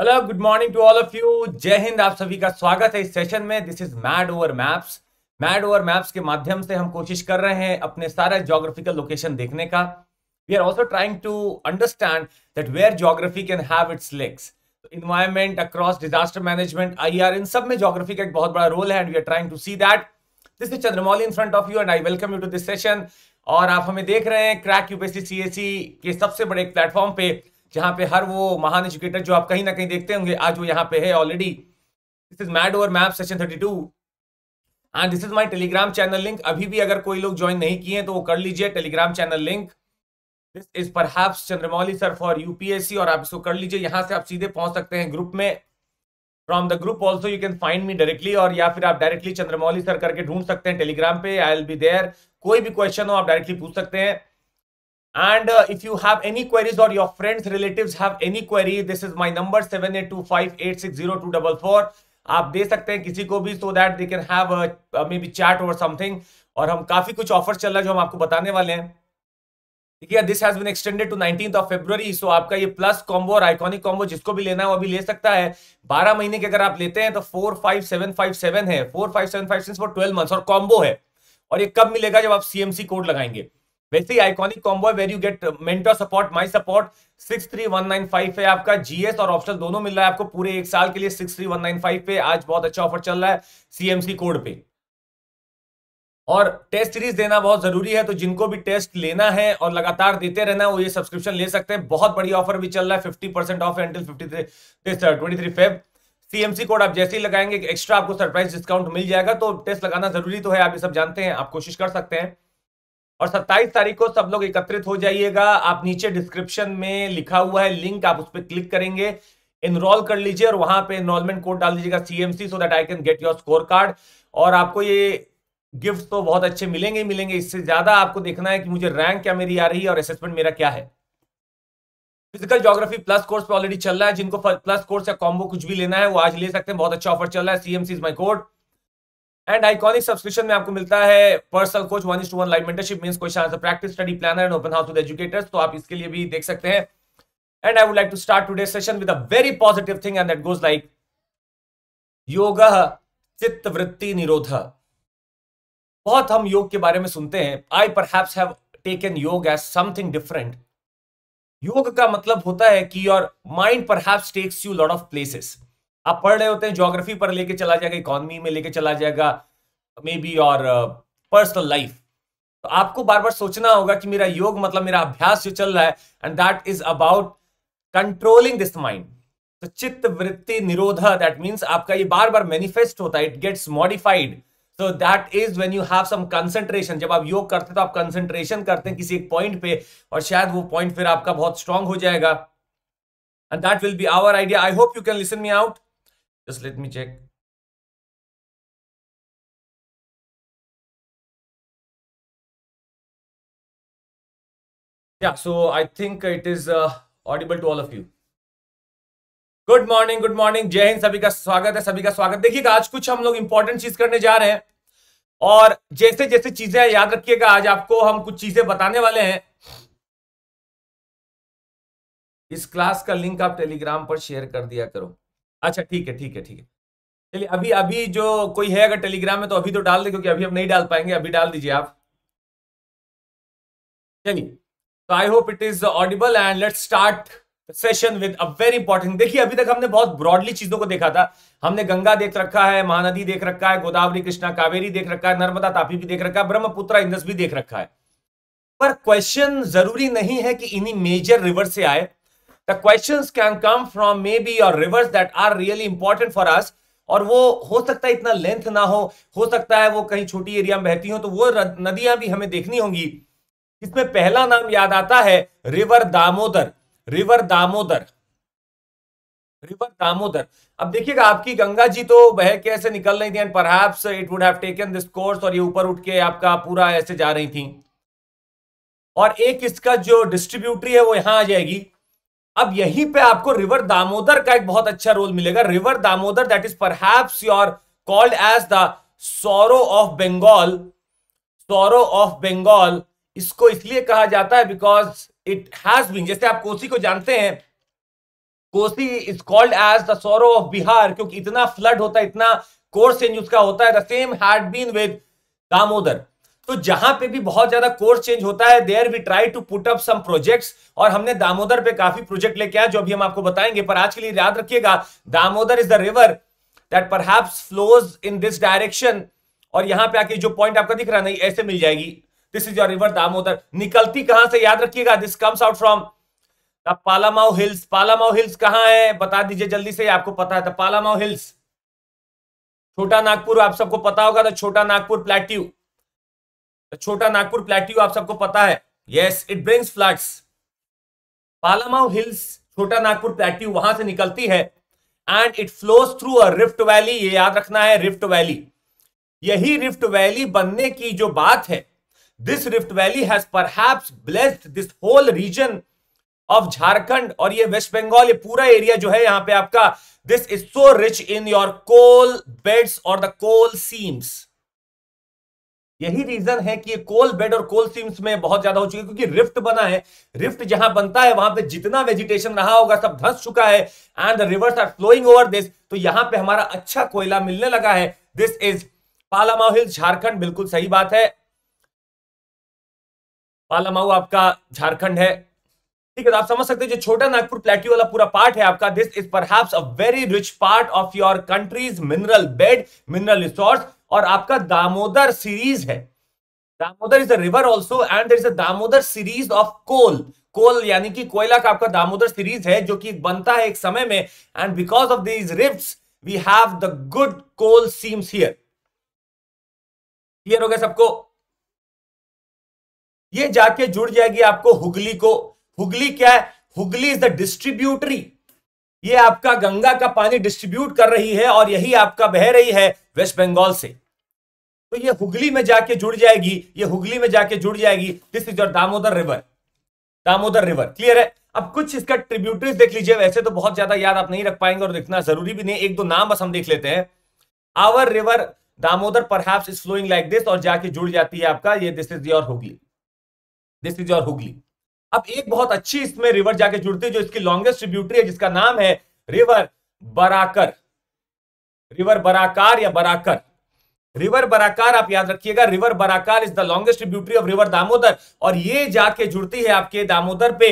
Hello good morning to all of you जय हिंद आप सभी का स्वागत है इस सेशन में this is mad over maps mad over maps के माध्यम से हम कोशिश कर रहे हैं अपने सारे जोग्राफिकल लोकेशन देखने का we are also trying to understand that where geography can have its legs environment across disaster management आई इन सब में जोग्राफी का एक बहुत बड़ा रोल है and we are trying to see that this is Chandramouli in front of you and I welcome you to this session और आप हमें देख रहे हैं क्रैक यूपीएससी सी के सबसे बड़े प्लेटफॉर्म पे जहां पे हर वो महान एजुकेटर जो आप कहीं ना कहीं देखते होंगे आज वो यहाँ पे है already this is mad over map session thirty two and this is my Telegram channel link अभी भी अगर कोई लोग ज्वाइन नहीं किए तो वो कर लीजिए Telegram channel link this is पर चंद्रमौली सर फॉर यूपीएससी और आप इसको कर लीजिए यहाँ से आप सीधे पहुंच सकते हैं ग्रुप में from the group also you can find me directly और या फिर आप डायरेक्टली चंद्रमौली सर करके ढूंढ सकते हैं टेलीग्राम पे आई विल बी देयर कोई भी क्वेश्चन हो आप डायरेक्टली पूछ सकते हैं And uh, if you have any queries or your friends, relatives have any query, this is my number 7825860244. आप दे सकते हैं किसी को भी so that they can have maybe chat और समथिंग और हम काफी कुछ ऑफर्स चल रहा है जो हम आपको बताने वाले हैं ठीक है this has been extended to 19th of February so आपका ये प्लस कॉम्बो और आइकॉनिक कॉम्बो जिसको भी लेना है वो भी ले सकता है 12 महीने के अगर आप लेते हैं तो 45757 है 45757 फॉर 12 मंथ्स और कॉम्बो है और ये कब मिलेगा जब आप सीएमसी कोड लगाएंगे वैसे iconic combo where you get mentor support my support six three one nine five पे आपका जीएस और ऑप्शन दोनों मिल रहा है आपको पूरे एक साल के लिए six three one nine five पे आज बहुत अच्छा ऑफर चल रहा है सीएमसी कोड पे और टेस्ट सीरीज देना बहुत जरूरी है तो जिनको भी टेस्ट लेना है और लगातार देते रहना वो ये सब्सक्रिप्शन ले सकते हैं बहुत बढ़िया ऑफर भी चल रहा है fifty percent off until fifty three twenty three Feb CMC code आप जैसे ही लगाएंगे एक्स्ट्रा आपको सरप्राइज डिस्काउंट मिल जाएगा तो टेस्ट लगाना जरूरी तो है आप ये सब जानते हैं आप कोशिश कर सकते हैं और 27 तारीख को सब लोग एकत्रित हो जाइएगा आप नीचे डिस्क्रिप्शन में लिखा हुआ है लिंक आप उस पर क्लिक करेंगे इनरोल कर लीजिए और वहां पे इनरोलमेंट कोड डाल दीजिएगा CMC so that I can get your score card और आपको ये गिफ्ट तो बहुत अच्छे मिलेंगे ही मिलेंगे इससे ज्यादा आपको देखना है कि मुझे रैंक क्या मेरी आ रही है और असेसमेंट मेरा क्या है फिजिकल ज्योग्राफी प्लस कोर्स पे ऑलरेडी चल रहा है जिनको प्लस कोर्स या कॉम्बो कुछ भी लेना है वो आज ले सकते हैं बहुत अच्छा ऑफर चल रहा है CMC is my code and iconic subscription में आपको मिलता है personal coach one to one live mentorship mean question answer practice study planner and open house with educators तो आप इसके लिए भी देख सकते हैं and I would like to start today session with a very positive thing and that goes like योग चित्त वृत्ति निरोध बहुत हम योग के बारे में सुनते हैं आई पर have taken yoga as something different योग का मतलब होता है कि योर माइंड पर perhaps takes you lot of places आप पढ़ रहे होते हैं जोग्राफी पर लेके चला जाएगा इकोनॉमी में लेके चला जाएगा मे बी और पर्सनल लाइफ तो आपको बार बार सोचना होगा कि मेरा योग मतलब मेरा अभ्यास जो चल रहा है and that is about controlling this mind तो चित्त वृत्ति निरोधा दैट मीन्स आपका ये बार बार मैनिफेस्ट होता है it gets modified so that is when you have some concentration जब आप योग करते हैं तो आप कंसेंट्रेशन करते हैं किसी एक पॉइंट पे और शायद वो पॉइंट फिर आपका बहुत स्ट्रांग हो जाएगा and that will be our idea I hope you can listen me out just let me check yeah so i think it is uh, audible to all of you good morning good morning जय हिंद सभी का स्वागत है सभी का स्वागत देखिएगा आज कुछ हम लोग इंपॉर्टेंट चीज करने जा रहे हैं और जैसे जैसे चीजें याद रखिएगा आज आपको हम कुछ चीजें बताने वाले हैं इस क्लास का लिंक आप टेलीग्राम पर शेयर कर दिया करो अच्छा ठीक है ठीक है ठीक है चलिए अभी अभी जो कोई है अगर टेलीग्राम में तो अभी तो डाल दे क्योंकि अभी हम नहीं डाल पाएंगे अभी डाल दीजिए आप चलिए तो I hope it is audible and let start session with a very important देखिए अभी तक हमने बहुत ब्रॉडली चीजों को देखा था हमने गंगा देख रखा है महानदी देख रखा है गोदावरी कृष्णा कावेरी देख रखा है नर्मदा तापी भी देख रखा है ब्रह्मपुत्र इंदस भी देख रखा है पर क्वेश्चन जरूरी नहीं है कि इन्हीं मेजर रिवर से आए the question can come from maybe और rivers that are really important for us और वो हो सकता है इतना लेंथ ना हो हो सकता है वो कहीं छोटी एरिया में बहती हो तो वो नदियां भी हमें देखनी होंगी इसमें पहला नाम याद आता है river Damodar river Damodar river Damodar अब देखिएगा आपकी गंगा जी तो बह के ऐसे निकल रही थी and perhaps it would have taken this course और ये ऊपर उठ के आपका पूरा ऐसे जा रही थी और एक इसका जो डिस्ट्रीब्यूटरी है वो यहां आ जाएगी अब यहीं पे आपको रिवर दामोदर का एक बहुत अच्छा रोल मिलेगा रिवर दामोदर दैट इज पर your called as the sorrow of Bengal sorrow of Bengal इसको इसलिए कहा जाता है बिकॉज इट हैज बीन जैसे आप कोसी को जानते हैं Kosi is called as the sorrow of Bihar क्योंकि इतना फ्लड होता है इतना कोर्स चेंज उसका होता है the same had been with Damodar तो जहां पे भी बहुत ज्यादा कोर्स चेंज होता है there we try to put up some projects और हमने दामोदर पे काफी प्रोजेक्ट लेके आया जो अभी हम आपको बताएंगे पर आज के लिए याद रखिएगा Damodar is the river that पर फ्लोज इन दिस डायरेक्शन और यहां पे आके जो पॉइंट आपका दिख रहा नहीं ऐसे मिल जाएगी this is your river Damodar निकलती कहां से याद रखिएगा this comes out from the Palamau hills Palamau hills कहाँ है बता दीजिए जल्दी से आपको पता है द पालामाओ हिल्स छोटा नागपुर आप सबको पता होगा तो छोटा नागपुर प्लेट्यू छोटा नागपुर प्लेट्यू आप सबको पता है yes it brings floods Palamau hills Chota Nagpur plateau वहां से निकलती है and it flows through a rift valley ये याद रखना है रिफ्ट वैली यही रिफ्ट वैली बनने की जो बात है this rift valley has perhaps blessed this whole region of Jharkhand और ये वेस्ट बंगाल ये पूरा एरिया जो है यहाँ पे आपका this is so rich in your coal beds और द कोल सीम्स यही रीजन है कि कोल बेड और कोल सीम्स में बहुत ज्यादा हो चुकी है क्योंकि रिफ्ट बना है रिफ्ट जहां बनता है वहां पे जितना वेजिटेशन रहा होगा सब धंस चुका है and the rivers are flowing over this तो यहां पे हमारा अच्छा कोयला मिलने लगा है this is Palamau hill Jharkhand बिल्कुल सही बात है पालामाऊ आपका झारखंड है ठीक है तो आप समझ सकते हैं जो छोटा नागपुर प्लेट्यू वाला पूरा पार्ट है आपका दिस इज पर very rich part of your countries mineral bed mineral resource और आपका दामोदर सीरीज है Damodar is a river also and there is a Damodar series of coal coal यानी कि कोयला का आपका दामोदर सीरीज है जो कि बनता है एक समय में and because of these rift we have the good coal seams here clear हो गया सबको ये जाके जुड़ जाएगी आपको हुगली को हुगली क्या है हुगली इज द डिस्ट्रीब्यूटरी ये आपका गंगा का पानी डिस्ट्रीब्यूट कर रही है और यही आपका बह रही है वेस्ट बंगाल से तो ये हुगली में जाके जुड़ जाएगी ये हुगली में जाके जुड़ जाएगी this is your Damodar river Damodar river clear है अब कुछ इसका ट्रिब्यूटरीज देख लीजिए वैसे तो बहुत ज्यादा याद आप नहीं रख पाएंगे और देखना जरूरी भी नहीं एक दो नाम बस हम देख लेते हैं आवर रिवर दामोदर पर इज फ्लोइंग लाइक दिस और जाके जुड़ जाती है आपका ये this is your Hooghly this is your Hooghly अब एक बहुत अच्छी इसमें रिवर जाके जुड़ती है जो इसकी लॉन्गेस्ट ट्रिब्यूटरी है जिसका नाम है रिवर बराकर रिवर बराकार या बराकर रिवर बराकार आप याद रखिएगा river Barakar is the longest tributary of river Damodar और ये जाके जुड़ती है आपके दामोदर पे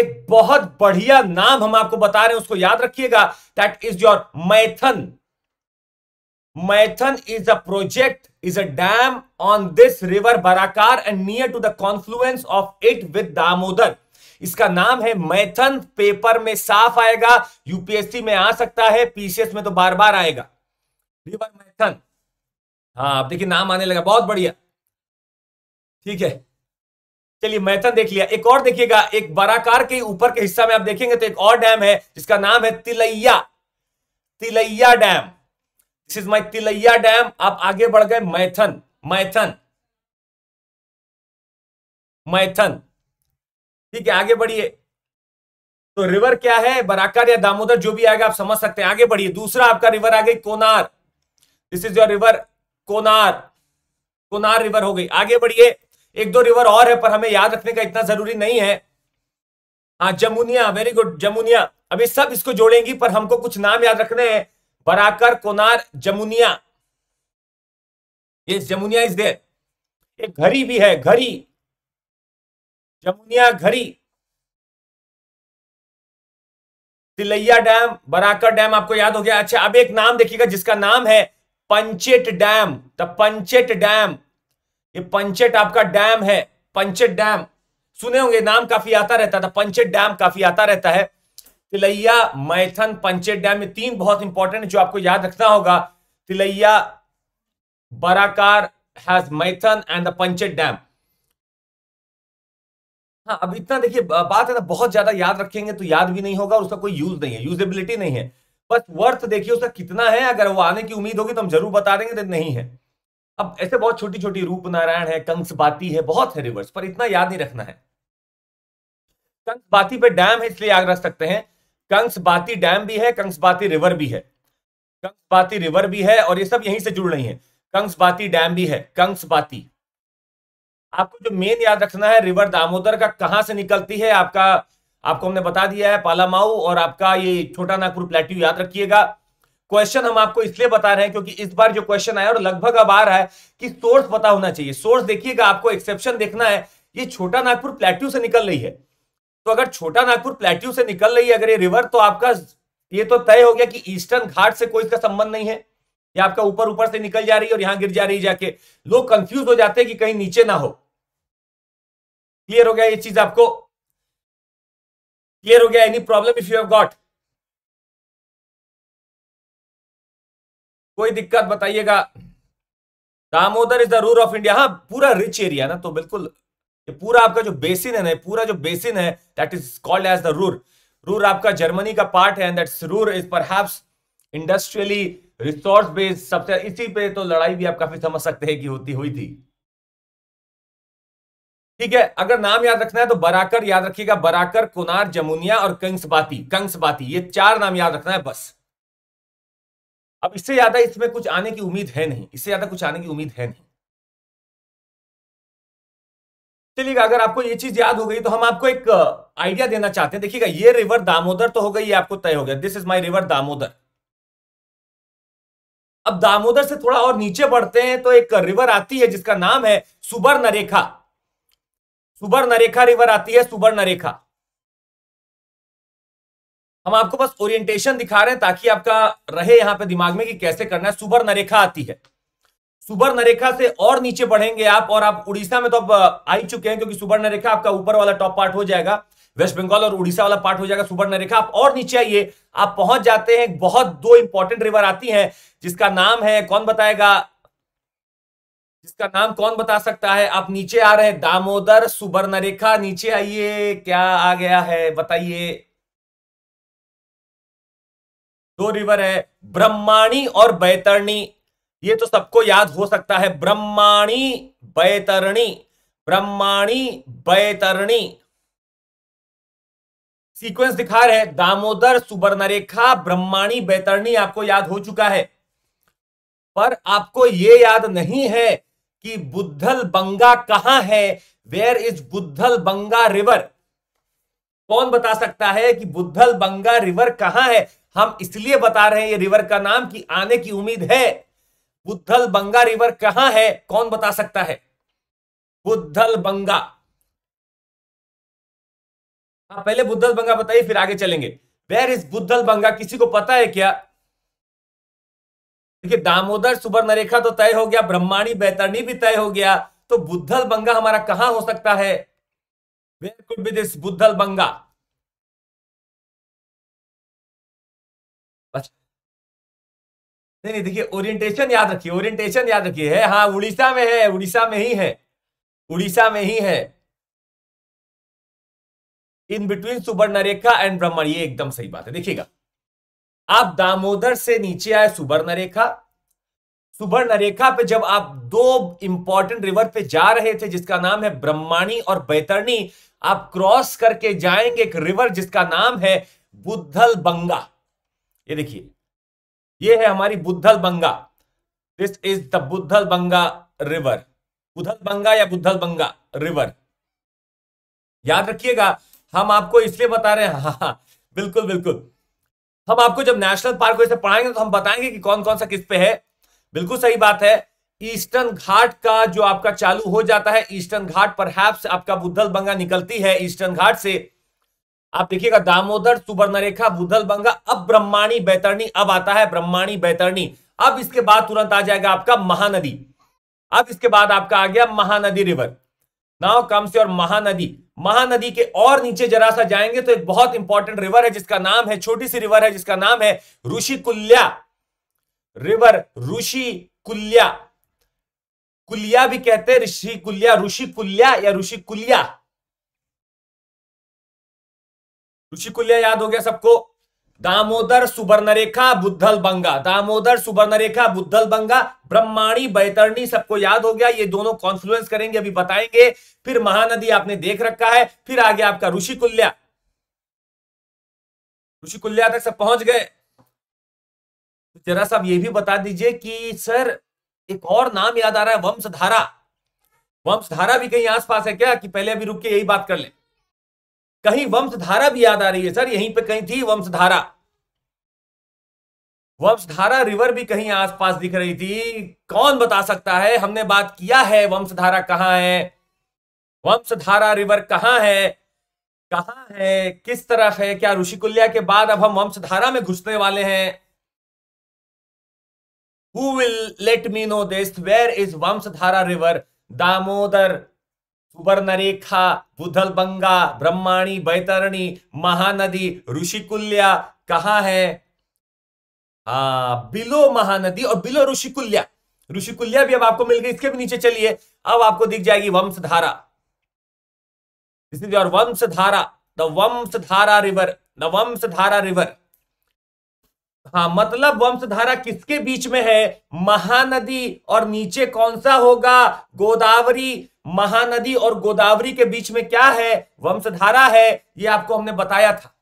एक बहुत बढ़िया नाम हम आपको बता रहे हैं उसको याद रखिएगा that is your Maithon Maithon is a project is a dam on this river Barakar and near to the confluence of it with Damodar इसका नाम है मैथन पेपर में साफ आएगा यूपीएससी में आ सकता है पीसीएस में तो बार बार आएगा रिवर मैथन हाँ आप देखिए नाम आने लगा बहुत बढ़िया ठीक है चलिए मैथन देख लिया एक और देखिएगा एक बराकार के ऊपर के हिस्सा में आप देखेंगे तो एक और डैम है जिसका नाम है Tilaiya Tilaiya dam this is my Tilaiya dam आप आगे बढ़ गए मैथन मैथन मैथन ठीक है आगे बढ़िए तो रिवर क्या है बराकर या दामोदर जो भी आएगा आप समझ सकते हैं आगे बढ़िए दूसरा आपका रिवर आ गई Konar this is your river Konar Konar river हो गई आगे बढ़िए एक दो रिवर और है पर हमें याद रखने का इतना जरूरी नहीं है हाँ जमुनिया वेरी गुड जमुनिया अभी सब इसको जोड़ेंगी पर हमको कुछ नाम याद रखने हैं बराकर कोनार जमुनिया ये जमुनिया इज देर एक घरी भी है घरी जमुनिया घरी तिलैया डैम बराकर डैम आपको याद हो गया अच्छा अब एक नाम देखिएगा जिसका नाम है Panchet dam the Panchet dam ये पंचेट आपका डैम है पंचेट डैम सुने होंगे नाम काफी आता रहता था पंचेट डैम काफी आता रहता है तिलैया मैथन पंचेत डैम ये तीन बहुत इंपॉर्टेंट जो आपको याद रखना होगा Tilaiya Barakar has Maithon and the Panchet dam हाँ अब इतना देखिए बात है ना बहुत ज्यादा याद रखेंगे तो याद भी नहीं होगा और उसका कोई यूज नहीं है यूजेबिलिटी नहीं है बस वर्थ देखिए उसका कितना है अगर वो आने की उम्मीद होगी तो हम जरूर बता देंगे तो नहीं है अब ऐसे बहुत छोटी छोटी रूप नारायण है बाती है बहुत है रिवर्स पर इतना याद नहीं रखना है बाती पे डैम है इसलिए याद रख सकते हैं कंसबाती डैम भी है कंसबाती रिवर भी है कंसबाती रिवर भी है और ये सब यहीं से जुड़ रही है कंसबाती डैम भी है कंसबाती आपको जो मेन याद रखना है रिवर दामोदर का कहां से निकलती है आपका आपको हमने बता दिया है पालामाऊ और आपका ये छोटा नागपुर प्लेट्यू याद रखिएगा क्वेश्चन हम आपको इसलिए बता रहे हैं क्योंकि इस बार जो क्वेश्चन आया और लगभग अब आ रहा है कि सोर्स पता होना चाहिए सोर्स देखिएगा आपको एक्सेप्शन देखना है ये छोटा नागपुर प्लेट्यू से निकल रही है तो अगर छोटा नागपुर प्लेट्यू से निकल रही है अगर ये रिवर तो आपका ये तो तय हो गया कि ईस्टर्न घाट से कोई इसका संबंध नहीं है ये आपका ऊपर ऊपर से निकल जा रही है और यहां गिर जा रही है जाके लोग कंफ्यूज हो जाते हैं कि कहीं नीचे ना हो क्लियर हो गया ये चीज आपको क्लियर हो गया any problem if you have got कोई दिक्कत बताइएगा Damodar is the Ruhr of India हाँ पूरा रिच एरिया ना तो बिल्कुल ये पूरा आपका जो बेसिन है ना पूरा जो बेसिन है that is called as the Ruhr Ruhr आपका जर्मनी का पार्ट है एंड रूर इज पर इंडस्ट्रियली रिसोर्स बेस्ड सबसे इसी पे तो लड़ाई भी आप काफी समझ सकते हैं कि होती हुई थी ठीक है अगर नाम याद रखना है तो बराकर याद रखिएगा बराकर कुनार जमुनिया और कंसबाती कंसबाती ये चार नाम याद रखना है बस अब इससे ज्यादा इसमें कुछ आने की उम्मीद है नहीं इससे ज्यादा कुछ आने की उम्मीद है नहीं चलिएगा अगर आपको ये चीज याद हो गई तो हम आपको एक आइडिया देना चाहते हैं देखिएगा ये रिवर दामोदर तो हो गई आपको तय हो गया this is my river Damodar अब दामोदर से थोड़ा और नीचे बढ़ते हैं तो एक रिवर आती है जिसका नाम है सुबर नरेखा सुबर नरेखा रिवर आती है सुबर नरेखा हम आपको बस ओरिएंटेशन दिखा रहे हैं ताकि आपका रहे यहां पे दिमाग में कि कैसे करना है सुबर नरेखा आती है सुबर्ण रेखा से और नीचे बढ़ेंगे आप और आप उड़ीसा में तो अब आ ही चुके हैं क्योंकि सुबर्ण रेखा आपका ऊपर वाला टॉप पार्ट हो जाएगा वेस्ट बंगाल और उड़ीसा वाला पार्ट हो जाएगा सुबर्ण रेखा आप और नीचे आइए आप पहुंच जाते हैं बहुत दो इंपॉर्टेंट रिवर आती हैं जिसका नाम है कौन बताएगा जिसका नाम कौन बता सकता है आप नीचे आ रहे हैं दामोदर सुबर्ण रेखा नीचे आइए क्या आ गया है बताइए दो रिवर है ब्रह्माणी और बैतरणी ये तो सबको याद हो सकता है ब्रह्माणी बैतरणी ब्रह्माणी बैतरणी सीक्वेंस दिखा रहे दामोदर सुबर्णरेखा ब्रह्माणी बैतरणी आपको याद हो चुका है पर आपको ये याद नहीं है कि बुद्धल बंगा कहां है where is Budhabalanga river कौन बता सकता है कि बुद्धल बंगा रिवर कहां है हम इसलिए बता रहे हैं ये रिवर का नाम कि आने की उम्मीद है बुद्धल बंगा रिवर कहां है कौन बता सकता है बुद्धल बंगा हाँ पहले बुद्धल बंगा बताइए फिर आगे चलेंगे वेर इज बुद्धल बंगा किसी को पता है क्या देखिए दामोदर सुबर्णरेखा तो तय हो गया ब्रह्माणी बैतरणी भी तय हो गया तो बुद्धल बंगा हमारा कहां हो सकता है where could be this Budhabalanga नहीं नहीं देखिए ओरिएंटेशन याद रखिए ओरिएंटेशन याद रखिए है हाँ उड़ीसा में है उड़ीसा में ही है उड़ीसा में ही है इन बिटवीन सुवर्णरेखा एंड ब्रह्मण ये एकदम सही बात है देखिएगा आप दामोदर से नीचे आए सुवर्णरेखा सुवर्णरेखा पे जब आप दो इंपॉर्टेंट रिवर पे जा रहे थे जिसका नाम है ब्रह्माणी और बैतरणी आप क्रॉस करके जाएंगे एक रिवर जिसका नाम है बुद्धल बंगा ये देखिए ये है हमारी Budhabalanga this is the Budhabalanga river Budhabalanga या बुद्धल बंगा रिवर याद रखिएगा हम आपको इसलिए बता रहे हैं हाँ, हाँ बिल्कुल बिल्कुल हम आपको जब नेशनल पार्क वैसे पढ़ाएंगे तो हम बताएंगे कि कौन कौन सा किस पे है बिल्कुल सही बात है ईस्टर्न घाट का जो आपका चालू हो जाता है ईस्टर्न घाट पर आपका बुद्धल बंगा निकलती है ईस्टर्न घाट से आप देखिएगा दामोदर सुवर्णरेखा भूधल बंगा अब ब्रह्माणी बैतरणी अब आता है ब्रह्माणी बैतरणी अब इसके बाद तुरंत आ जाएगा आपका महानदी अब इसके बाद आपका आ गया महानदी रिवर नाव कम से और महानदी महानदी के और नीचे जरा सा जाएंगे तो एक बहुत इंपॉर्टेंट रिवर है जिसका नाम है छोटी सी रिवर है जिसका नाम है ऋषिकुल्या रिवर ऋषि कुल्या कुल्या भी कहते हैं ऋषि कुल्या ऋषि कुल्या या ऋषि कुल्या ऋषिकुल्या याद हो गया सबको दामोदर सुबर्णरेखा बुद्धल बंगा दामोदर सुबर्णरेखा बुद्धल बंगा ब्रह्माणी बैतरणी सबको याद हो गया ये दोनों कॉन्फ्लुएंस करेंगे अभी बताएंगे फिर महानदी आपने देख रखा है फिर आगे आपका ऋषिकुल्या ऋषिकुल्या तक सब पहुंच गए तो जरा साहब ये भी बता दीजिए कि सर एक और नाम याद आ रहा है वंशधारा वंशधारा भी कहीं आसपास है क्या कि पहले अभी रुक के यही बात कर ले कहीं वंशधारा भी याद आ रही है सर यहीं पे कहीं थी वंशधारा वंशधारा रिवर भी कहीं आसपास दिख रही थी कौन बता सकता है हमने बात किया है वंशधारा कहाँ है वंशधारा रिवर कहां है कहा है किस तरह है क्या ऋषिकुल्या के बाद अब हम वंशधारा में घुसने वाले हैं who will let me know this where is Vamsadhara river Damodar Subarnarekha Budhabalanga Brahmani Baitarani Mahanadi Rushikulya कहा है आ, बिलो महानदी और बिलो ऋषिकुल्या ऋषिकुल्या भी अब आपको मिल गई इसके भी नीचे चलिए अब आपको दिख जाएगी वंशधारा धारा और वंश Vamsadhara the Vamsadhara river the Vamsadhara river हाँ मतलब वंशधारा किसके बीच में है महानदी और नीचे कौन सा होगा गोदावरी महानदी और गोदावरी के बीच में क्या है वंशधारा है ये आपको हमने बताया था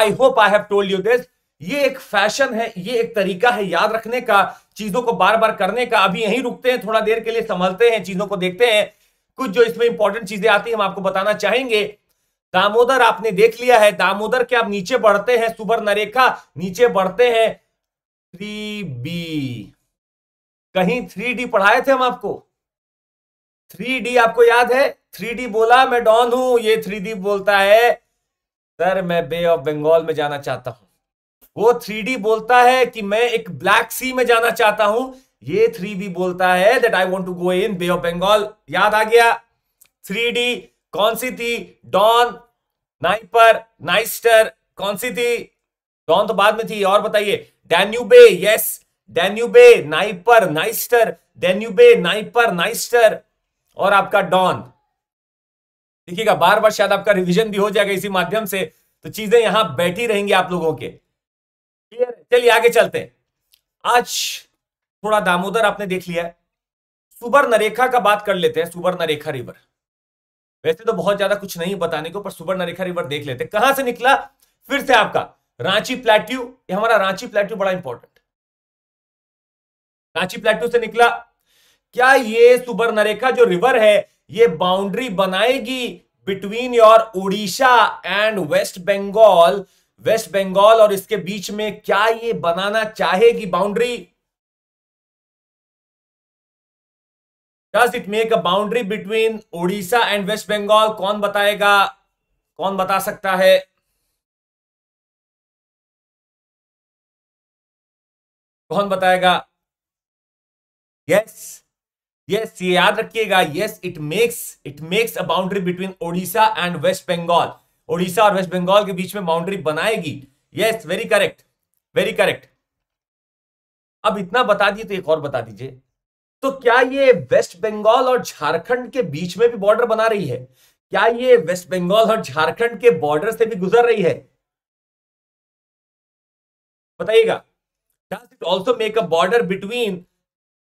I hope I have told you this ये एक फैशन है ये एक तरीका है याद रखने का चीजों को बार बार करने का अभी यहीं रुकते हैं थोड़ा देर के लिए संभलते हैं चीजों को देखते हैं कुछ जो इसमें इंपॉर्टेंट चीजें आती है हम आपको बताना चाहेंगे दामोदर आपने देख लिया है दामोदर के आप नीचे बढ़ते हैं सुबर नरेखा नीचे बढ़ते हैं थ्री बी कहीं थ्री डी पढ़ाए थे हम आपको थ्री डी आपको याद है थ्री डी बोला मैं डॉन हूं ये थ्री डी बोलता है सर मैं बे ऑफ बंगाल में जाना चाहता हूं वो थ्री डी बोलता है कि मैं एक ब्लैक सी में जाना चाहता हूं ये थ्री बी बोलता है that I want to go in bay of Bengal याद आ गया थ्री डी कौन सी थी डॉन नाइपर नाइस्टर कौन सी थी डॉन तो बाद में थी और बताइए Danube yes Danube Dnieper Dniester Danube Dnieper Dniester और आपका डॉन देखिएगा बार बार शायद आपका रिवीजन भी हो जाएगा इसी माध्यम से तो चीजें यहां बैठी रहेंगी आप लोगों के क्लियर चलिए आगे चलते आज थोड़ा दामोदर आपने देख लिया है सुबर नरेखा का बात कर लेते हैं सुबर नरेखा रिवर वैसे तो बहुत ज्यादा कुछ नहीं बताने को पर सुवर्णरेखा रिवर देख लेते कहां से निकला फिर से आपका रांची प्लेट्यू ये हमारा रांची प्लेट्यू बड़ा इंपॉर्टेंट रांची प्लेट्यू से निकला क्या ये सुवर्णरेखा जो रिवर है ये बाउंड्री बनाएगी between your Orissa and West Bengal West Bengal और इसके बीच में क्या ये बनाना चाहेगी boundary does it make a boundary between Odisha and West Bengal कौन बताएगा कौन बता सकता है कौन बताएगा यस यस ये याद रखिएगा yes it makes it makes a boundary between Odisha and West Bengal Odisha और वेस्ट बंगाल के बीच में बाउंड्री बनाएगी yes very correct very correct अब इतना बता दिए तो एक और बता दीजिए तो क्या ये वेस्ट बंगाल और झारखंड के बीच में भी बॉर्डर बना रही है क्या ये वेस्ट बंगाल और झारखंड के बॉर्डर से भी गुजर रही है बताइएगा does it also make a border between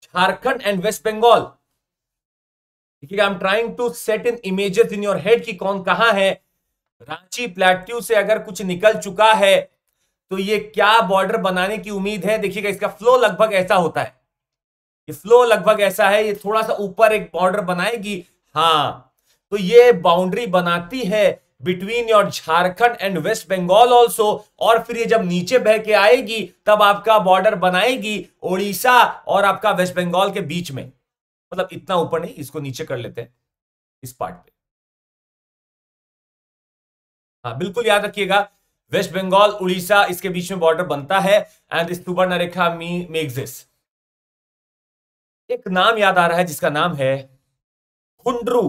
Jharkhand and West Bengal देखिएगा I am trying to set in images in your head कि कौन कहां है रांची प्लेट्यू से अगर कुछ निकल चुका है तो ये क्या बॉर्डर बनाने की उम्मीद है देखिएगा इसका फ्लो लगभग ऐसा होता है ये फ्लो लगभग ऐसा है ये थोड़ा सा ऊपर एक बॉर्डर बनाएगी हाँ तो ये बाउंड्री बनाती है between your Jharkhand and West Bengal also और फिर ये जब नीचे बह के आएगी तब आपका बॉर्डर बनाएगी ओडिशा और आपका वेस्ट बंगाल के बीच में मतलब इतना ऊपर नहीं इसको नीचे कर लेते हैं इस पार्ट पे हाँ बिल्कुल याद रखिएगा वेस्ट बंगाल उड़ीसा इसके बीच में बॉर्डर बनता है एंड इस सुबर्ण रेखा मी मेक्स एक नाम याद आ रहा है जिसका नाम है हुंड्रू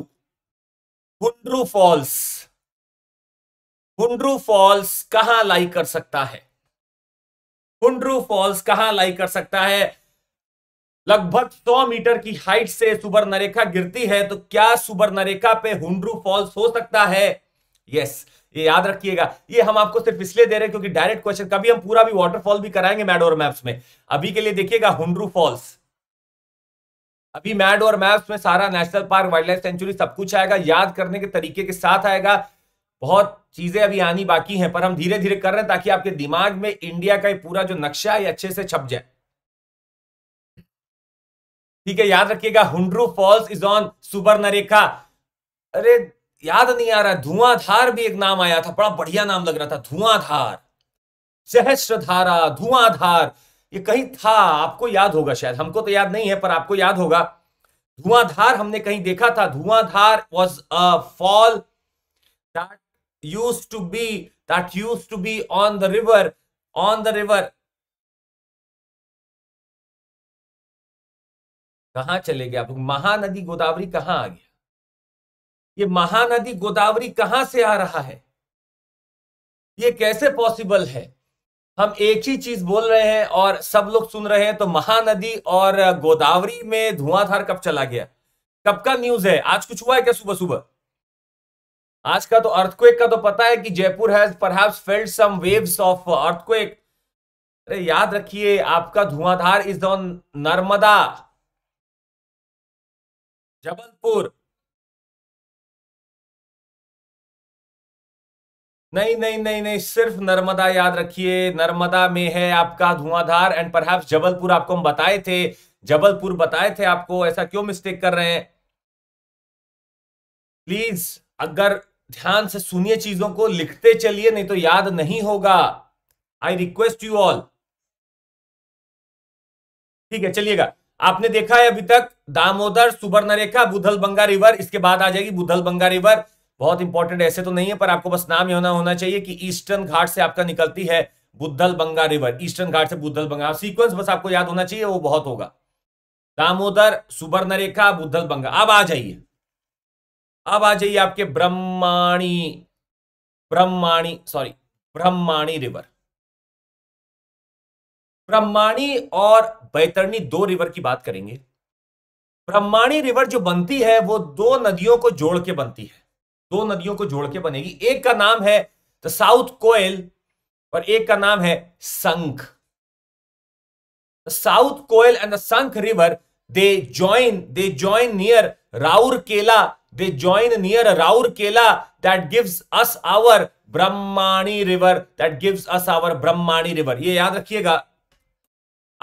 हुंड्रू फॉल्स हुंड्रू फॉल्स कहां लाई कर सकता है हुंड्रू फॉल्स कहां लाई कर सकता है लगभग 100 मीटर की हाइट से सुबर्णरेखा गिरती है तो क्या सुबर्णरेखा पे हुंड्रू फॉल्स हो सकता है यस yes. ये याद रखिएगा ये हम आपको सिर्फ इसलिए दे रहे हैं क्योंकि डायरेक्ट क्वेश्चन कभी हम पूरा भी वाटरफॉल भी कराएंगे मैडोर मैप्स में अभी के लिए देखिएगा हुंड्रू फॉल्स अभी मैड और मैप्स में सारा national park wildlife sanctuary सब कुछ आएगा याद करने के तरीके के साथ आएगा बहुत चीजें अभी आनी बाकी हैं पर हम धीरे धीरे कर रहे हैं ताकि आपके दिमाग में इंडिया का पूरा जो नक्शा है अच्छे से छप जाए ठीक है याद रखिएगा Hundru falls is on Subarnarekha अरे याद नहीं आ रहा धुआंधार भी एक नाम आया था बड़ा बढ़िया नाम लग रहा था धुआंधार सहस्र धारा धुआंधार ये कहीं था आपको याद होगा शायद हमको तो याद नहीं है पर आपको याद होगा धुआंधार हमने कहीं देखा था Dhuandhar was a fall that used to be that used to be on the river on the river कहा चले गए आप लोग महानदी गोदावरी कहा आ गया ये महानदी गोदावरी कहां से आ रहा है ये कैसे पॉसिबल है हम एक ही चीज बोल रहे हैं और सब लोग सुन रहे हैं तो महानदी और गोदावरी में धुआंधार कब चला गया कब का न्यूज है आज कुछ हुआ है क्या सुबह सुबह आज का तो अर्थक्वेक का तो पता है कि Jaipur has perhaps felt some waves of earthquake अरे याद रखिए आपका धुआंधार इज ऑन नर्मदा जबलपुर नहीं नहीं नहीं नहीं सिर्फ नर्मदा याद रखिए नर्मदा में है आपका धुआंधार एंड परहैप्स जबलपुर आपको हम बताए थे जबलपुर बताए थे आपको ऐसा क्यों मिस्टेक कर रहे हैं प्लीज अगर ध्यान से सुनिए चीजों को लिखते चलिए नहीं तो याद नहीं होगा आई रिक्वेस्ट यू ऑल ठीक है चलिएगा आपने देखा है अभी तक दामोदर सुबर्णरेखा बुधल बंगा रिवर इसके बाद आ जाएगी बुधल बंगा रिवर बहुत इंपॉर्टेंट ऐसे तो नहीं है पर आपको बस नाम ये होना होना चाहिए कि ईस्टर्न घाट से आपका निकलती है बुद्धल बंगा रिवर ईस्टर्न घाट से बुद्धल बंगा सीक्वेंस बस आपको याद होना चाहिए वो बहुत होगा दामोदर सुबर्णरेखा बुद्धल बंगा अब आ जाइए अब आ जाइए आपके ब्रह्माणी ब्रह्माणी सॉरी ब्रह्माणी रिवर ब्रह्माणी और बैतरणी दो रिवर की बात करेंगे ब्रह्माणी रिवर जो बनती है वो दो नदियों को जोड़ के बनती है दो नदियों को जोड़ के बनेगी एक का नाम है द साउथ कोयल और एक का नाम है Sankh South Koel and the Sankh river they join they join near केला दे ज्वाइन नियर केला that gives us our Brahmani river that gives us our Brahmani river ये याद रखिएगा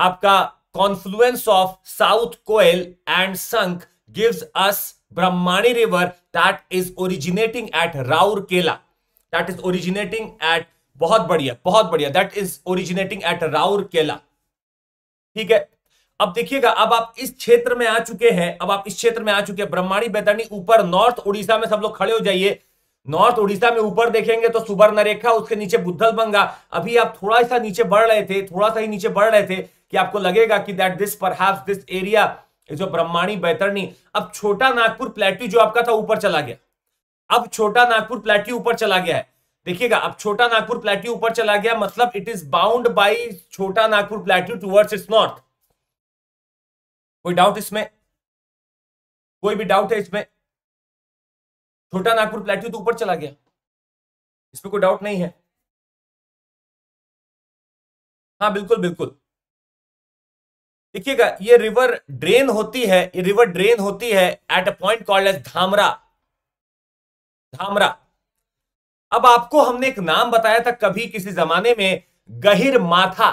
आपका confluence of South Koel and Sankh gives us Brahmani river that is originating at Raurkela. That is originating at बहुत बढ़िया बहुत बढ़िया that is originating at Rourkela ठीक है अब देखिएगा अब आप इस क्षेत्र में आ चुके हैं अब आप इस क्षेत्र में आ चुके हैं ब्रह्माणी बैतरणी ऊपर नॉर्थ उड़ीसा में सब लोग खड़े हो जाइए नॉर्थ उड़ीसा में ऊपर देखेंगे तो सुबर्ण रेखा उसके नीचे बुद्धल बंगा अभी आप थोड़ा सा नीचे बढ़ रहे थे थोड़ा सा ही नीचे बढ़ रहे थे कि आपको लगेगा कि दैट दिस पर दिस एरिया जो ब्रह्माणी बैतरणी अब छोटा नागपुर प्लेट्यू जो आपका था ऊपर चला गया अब छोटा नागपुर प्लेट्यू ऊपर चला गया है देखिएगा अब छोटा नागपुर प्लेट्यू ऊपर चला गया मतलब it is bound by Chota Nagpur plateau towards its north कोई डाउट इसमें कोई भी डाउट है इसमें छोटा नागपुर प्लेट्यू तो ऊपर चला गया इसमें कोई डाउट नहीं है हाँ बिल्कुल बिल्कुल देखिएगा ये रिवर ड्रेन होती है ये रिवर ड्रेन होती है at a point called as Dhamra Dhamra अब आपको हमने एक नाम बताया था कभी किसी जमाने में गहिर माथा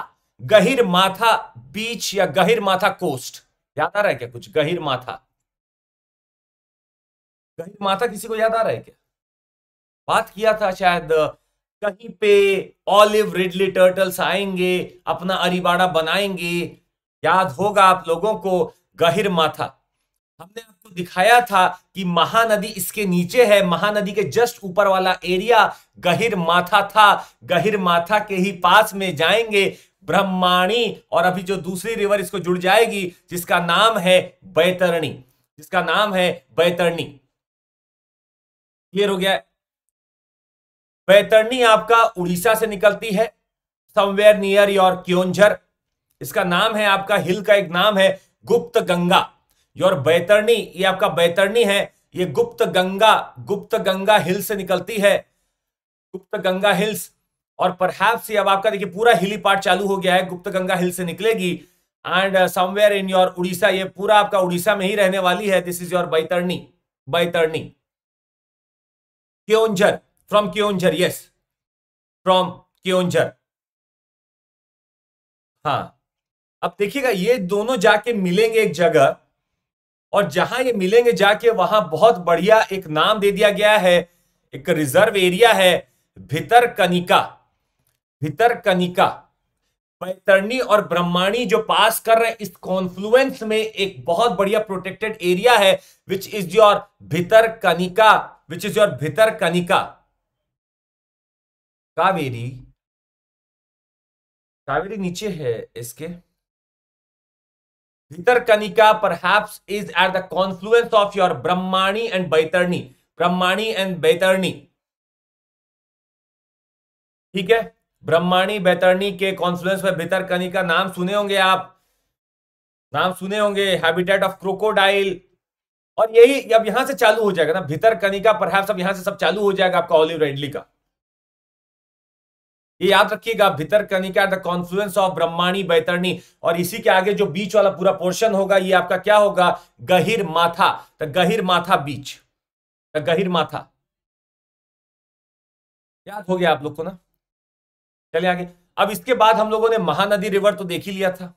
गहिर माथा बीच या गहिर माथा कोस्ट याद आ रहा है क्या कुछ गहिर माथा गहिर माथा किसी को याद आ रहा है क्या बात किया था शायद कहीं पे ऑलिव रिडली टर्टल्स आएंगे अपना अरिबाड़ा बनाएंगे याद होगा आप लोगों को गहिर माथा हमने आपको दिखाया था कि महानदी इसके नीचे है महानदी के जस्ट ऊपर वाला एरिया गहिर माथा था गहिर माथा के ही पास में जाएंगे ब्रह्माणी और अभी जो दूसरी रिवर इसको जुड़ जाएगी जिसका नाम है बैतरणी जिसका नाम है बैतरणी क्लियर हो गया बैतरणी आपका उड़ीसा से निकलती है समवेयर नियर योर क्योंझर इसका नाम है आपका हिल का एक नाम है गुप्त गंगा योर बैतरणी ये आपका बैतरणी है ये गुप्त गंगा गुप्त गंगा हिल से निकलती है गुप्त गंगा हिल्स और परहैप्स ये अब आपका देखिए पूरा हिली पार्ट चालू हो गया है गुप्त गंगा हिल से निकलेगी and somewhere in your Orissa ये पूरा आपका उड़ीसा में ही रहने वाली है this is your Baitarani Baitarani Keonjhar from Keonjhar yes from Keonjhar हाँ अब देखिएगा ये दोनों जाके मिलेंगे एक जगह और जहां ये मिलेंगे जाके वहां बहुत बढ़िया एक नाम दे दिया गया है एक रिजर्व एरिया है भितर कनिका भितर कनिका पैतरणी और ब्रह्माणी जो पास कर रहे हैं इस कॉन्फ्लुएंस में एक बहुत बढ़िया प्रोटेक्टेड एरिया है विच इज योर भितर कनिका विच इज योर भितर कनिका कावेरी कावेरी नीचे है इसके Vitarkanika पर is at the confluence of your Brahmani and Baitarani Brahmani and Baitarani ठीक है ब्रह्माणी बैतरणी के कॉन्फ्लुएंस में भितरकनिका नाम सुने होंगे आप नाम सुने होंगे हैबिटेट ऑफ क्रोकोडाइल और यही अब यहां से चालू हो जाएगा ना भीतर कनिका पर अब यहां से सब चालू हो जाएगा आपका ऑलिव रेडली का ये याद रखिएगा Bhitarkanika the confluence of Brahmani Baitarani और इसी के आगे जो बीच वाला पूरा पोर्शन होगा ये आपका क्या होगा गहिर माथा तो गहिर माथा बीच तो गहिर माथा याद हो गया आप लोग को ना चले आगे अब इसके बाद हम लोगों ने महानदी रिवर तो देख ही लिया था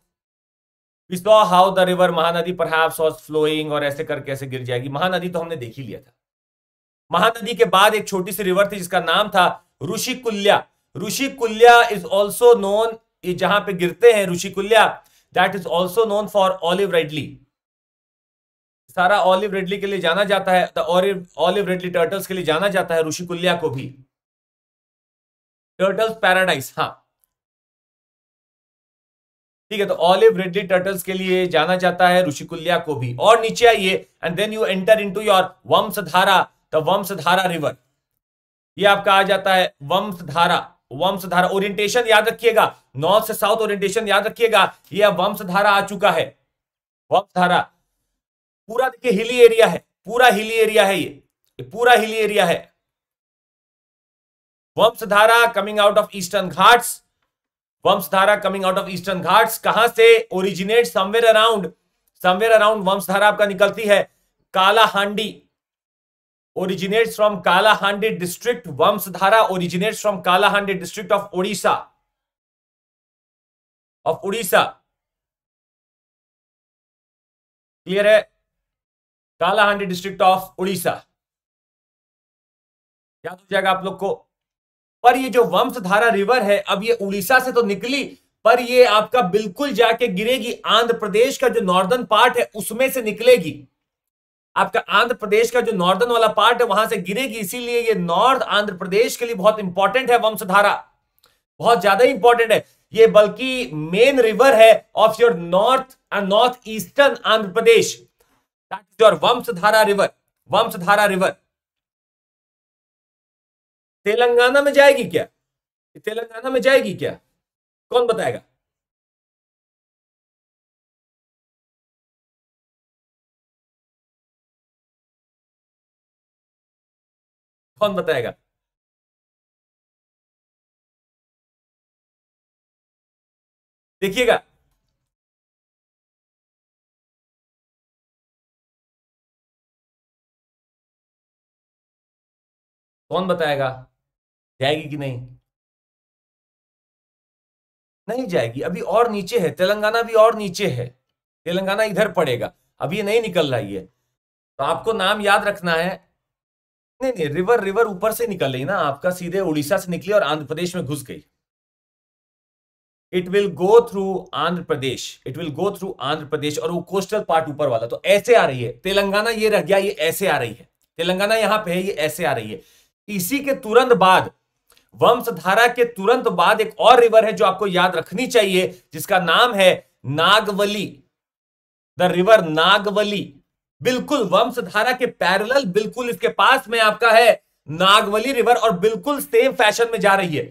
हाउ द रिवर महानदी पर फ्लोइंग और ऐसे करके ऐसे गिर जाएगी महानदी तो हमने देख ही लिया था महानदी के बाद एक छोटी सी रिवर थी जिसका नाम था Rushikulya Rushikulya is also known जहां पे गिरते हैं Rushikulya that is also known for olive ridley सारा ऑलिव रेडली के लिए जाना जाता है ऑलिव रेडली टर्टल्स के लिए जाना जाता है ऋषि कुल्या को भी टर्टल्स पैराडाइज हाँ ठीक है तो ऑलिव रेडली टर्टल्स के लिए जाना जाता है ऋषिकुल्या को भी और नीचे आइए and then you enter into your Vamsadhara the Vamsadhara river ये आपका आ जाता है वंशधारा वंशधारा ओरिएंटेशन याद रखिएगा नॉर्थ से साउथ ओरिएंटेशन याद रखिएगा ये अब वंशधारा आ चुका है वंशधारा पूरा देखिए हिली एरिया है पूरा हिली एरिया है ये पूरा हिली एरिया है Vamsadhara coming out of Eastern Ghats Vamsadhara coming out of Eastern Ghats कहां से originate somewhere around somewhere around Vamsadhara आपका निकलती है काला हांडी originates from Kalahandi district. Vamsadhara originates from Kalahandi district of Odisha. Of Odisha. Clear है कालाहांडी डिस्ट्रिक्ट ऑफ उड़ीसा याद हो जाएगा आप लोग को पर ये जो वंशधारा रिवर है अब ये उड़ीसा से तो निकली पर ये आपका बिल्कुल जाके गिरेगी आंध्र प्रदेश का जो नॉर्दर्न पार्ट है उसमें से निकलेगी आपका आंध्र प्रदेश का जो नॉर्दर्न वाला पार्ट है वहां से गिरेगी इसीलिए ये नॉर्थ आंध्र प्रदेश के लिए बहुत इंपॉर्टेंट है वंशधारा बहुत ज्यादा इंपॉर्टेंट है ये बल्कि मेन रिवर है of your north and north eastern Andhra Pradesh that is your Vamsadhara river Vamsadhara river Telangana में जाएगी क्या तेलंगाना में जाएगी क्या कौन बताएगा कौन बताएगा देखिएगा कौन बताएगा जाएगी कि नहीं नहीं जाएगी अभी और नीचे है तेलंगाना भी और नीचे है तेलंगाना इधर पड़ेगा अभी ये नहीं निकल रहा है तो आपको नाम याद रखना है नहीं नहीं रिवर रिवर ऊपर से निकल रही ना आपका सीधे उड़ीसा से निकली और आंध्र प्रदेश में घुस गई it will go through Andhra Pradesh it will go through Andhra Pradesh और वो कोस्टल पार्ट ऊपर वाला तो ऐसे आ रही है तेलंगाना ये रह गया ये ऐसे आ रही है तेलंगाना यहाँ पे है ये ऐसे आ रही है इसी के तुरंत बाद वंशधारा के तुरंत बाद एक और रिवर है जो आपको याद रखनी चाहिए जिसका नाम है नागवली द रिवर नागवली बिल्कुल वंशधारा के पैरेलल बिल्कुल इसके पास में आपका है नागवली रिवर और बिल्कुल सेम फैशन में जा रही है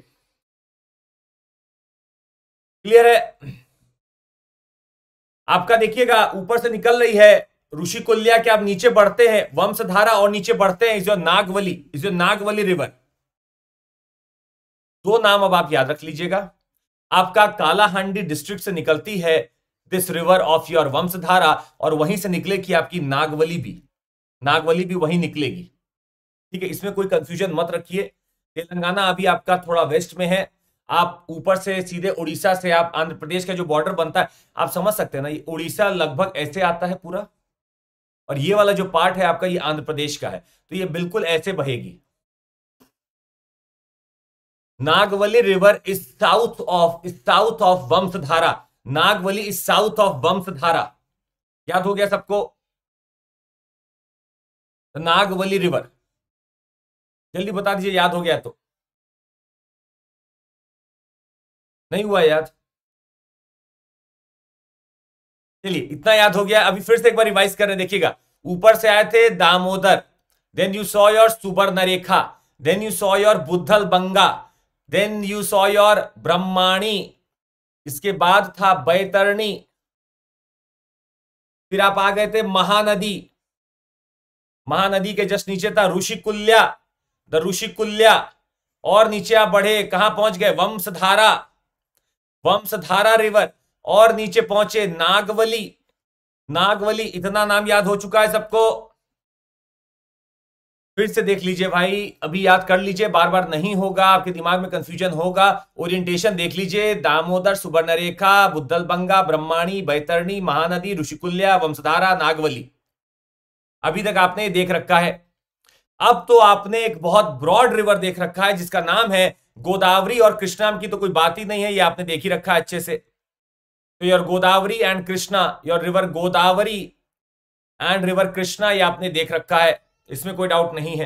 क्लियर है आपका देखिएगा ऊपर से निकल रही है ऋषि कुल्या के आप नीचे बढ़ते हैं वंशधारा और नीचे बढ़ते हैं is your Nagavali is your Nagavali river दो नाम अब आप याद रख लीजिएगा आपका कालाहांडी डिस्ट्रिक्ट से निकलती है this river of your Vamsadhara और वहीं से निकलेगी आपकी नागवली भी नागवली भी वहीं निकलेगी ठीक है इसमें कोई कंफ्यूजन मत रखिए तेलंगाना अभी आपका थोड़ा वेस्ट में है आप ऊपर से सीधे उड़ीसा से आप आंध्र प्रदेश का जो बॉर्डर बनता है आप समझ सकते हैं ना ये उड़ीसा लगभग ऐसे आता है पूरा और ये वाला जो पार्ट है आपका ये आंध्र प्रदेश का है तो ये बिल्कुल ऐसे बहेगी Nagavali river is south of south of Vamsadhara Nagavali is south of Vamsadhara याद हो गया सबको नागवली रिवर जल्दी बता दीजिए याद हो गया तो नहीं हुआ याद चलिए इतना याद हो गया अभी फिर से एक बार रिवाइज कर रहे देखिएगा ऊपर से आए थे Damodar then you saw your नरेखा then you saw your Budhabalanga then you saw your Brahmani इसके बाद था बैतरणी फिर आप आ गए थे महानदी महानदी के जस्ट नीचे था ऋषिकुल्या द ऋषिकुल्या और नीचे आप बढ़े कहां पहुंच गए वंशधारा वंशधारा रिवर और नीचे पहुंचे नागवली नागवली इतना नाम याद हो चुका है सबको फिर से देख लीजिए भाई अभी याद कर लीजिए बार बार नहीं होगा आपके दिमाग में कंफ्यूजन होगा ओरिएंटेशन देख लीजिए दामोदर सुबर्णरेखा बुद्धल बंगा ब्रह्माणी बैतरणी महानदी ऋषिकुल्या वंशधारा नागवली अभी तक आपने ये देख रखा है अब तो आपने एक बहुत ब्रॉड रिवर देख रखा है जिसका नाम है गोदावरी और कृष्णा की तो कोई बात ही नहीं है ये आपने देख ही रखा है अच्छे से तो your Godavari and Krishna your river Godavari and river Krishna ये आपने देख रखा है इसमें कोई डाउट नहीं है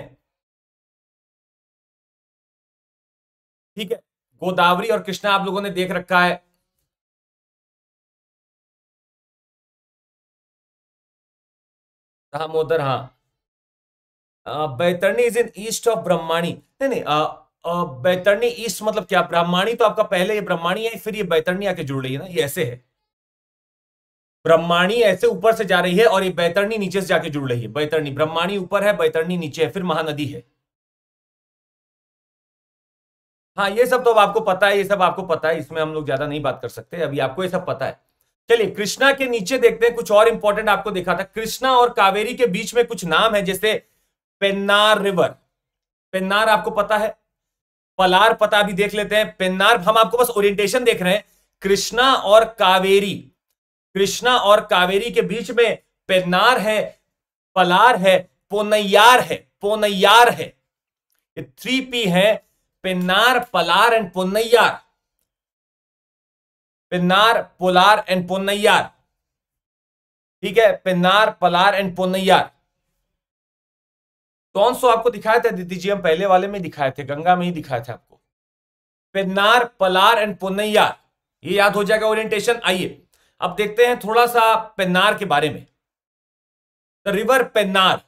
ठीक है गोदावरी और कृष्णा आप लोगों ने देख रखा है दामोदर हाँ Baitarani is in east of Brahmani नहीं नहीं बैतरणी ईस्ट मतलब क्या ब्रह्माणी तो आपका पहले ये ब्रह्माणी है फिर ये बैतरणी आके जुड़ रही है ना ये ऐसे है ब्रह्माणी ऐसे ऊपर से जा रही है और ये बैतरणी नीचे से जाके जुड़ रही है बैतरणी ब्रह्माणी ऊपर है बैतरणी नीचे है फिर महानदी है हाँ ये सब तो अब आपको पता है ये सब आपको पता है इसमें हम लोग ज्यादा नहीं बात कर सकते अभी आपको ये सब पता है चलिए कृष्णा के नीचे देखते हैं कुछ और इंपॉर्टेंट आपको देखा था कृष्णा और कावेरी के बीच में कुछ नाम है जैसे पेन्नार रिवर पेन्नार आपको पता है पलार पता भी देख लेते हैं पेन्नार हम आपको बस ओरिएंटेशन देख रहे हैं कृष्णा और कावेरी कृष्णा और कावेरी के बीच में पेन्नार है पलार है पोनैयार है पोनैयार है ये थ्री पी है पेन्नार पलार एंड पोनैयार पेनार पोलार एंड पोनैयार ठीक है पेन्नार पलार एंड पोनैयार कौन सो आपको दिखाया था दीदी जी हम पहले वाले में दिखाए थे गंगा में ही दिखाया था आपको पेन्नार पलार एंड पोनैयार ये याद हो जाएगा ओरिएंटेशन आइए अब देखते हैं थोड़ा सा पेन्नार के बारे में द रिवर पेन्नार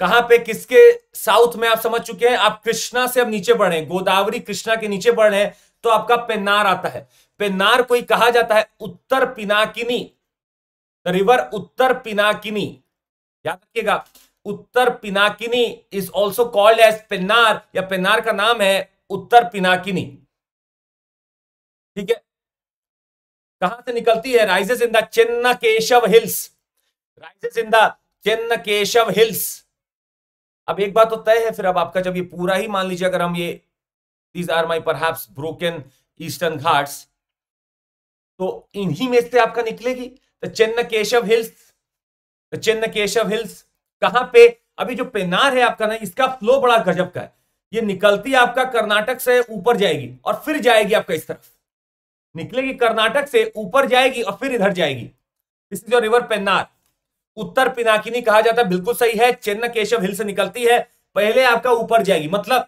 कहां पे किसके साउथ में आप समझ चुके हैं आप कृष्णा से अब नीचे बढ़े गोदावरी कृष्णा के नीचे हैं तो आपका पेन्नार आता है पेन्नार कोई कहा जाता है उत्तर पिनाकिनी द रिवर उत्तर पिनाकिनी याद रखिएगा Uttar Pinakini is also called as Pennar या पेन्नार का नाम है उत्तर पिनाकिनी ठीक है कहां से निकलती है rises in the Chenna Kesava hills rises in the Chenna Kesava hills अब एक बात तो तय है फिर अब आपका जब ये पूरा ही मान लीजिए अगर हम ये दीज आर माई पर ब्रोकन ईस्टर्न घाट्स तो इन्हीं में से आपका निकलेगी तो चेन्न केशव हिल्स तो चेन्न केशव हिल्स कहां पे अभी जो पेनार है आपका ना इसका फ्लो बड़ा गजब का है ये निकलती आपका कर्नाटक से ऊपर जाएगी और फिर जाएगी आपका इस तरफ निकलेगी कर्नाटक से ऊपर जाएगी और फिर इधर जाएगी this is your river Pennar Uttar Pinakini कहा जाता है बिल्कुल सही है चेन्न केशव हिल से निकलती है पहले आपका ऊपर जाएगी मतलब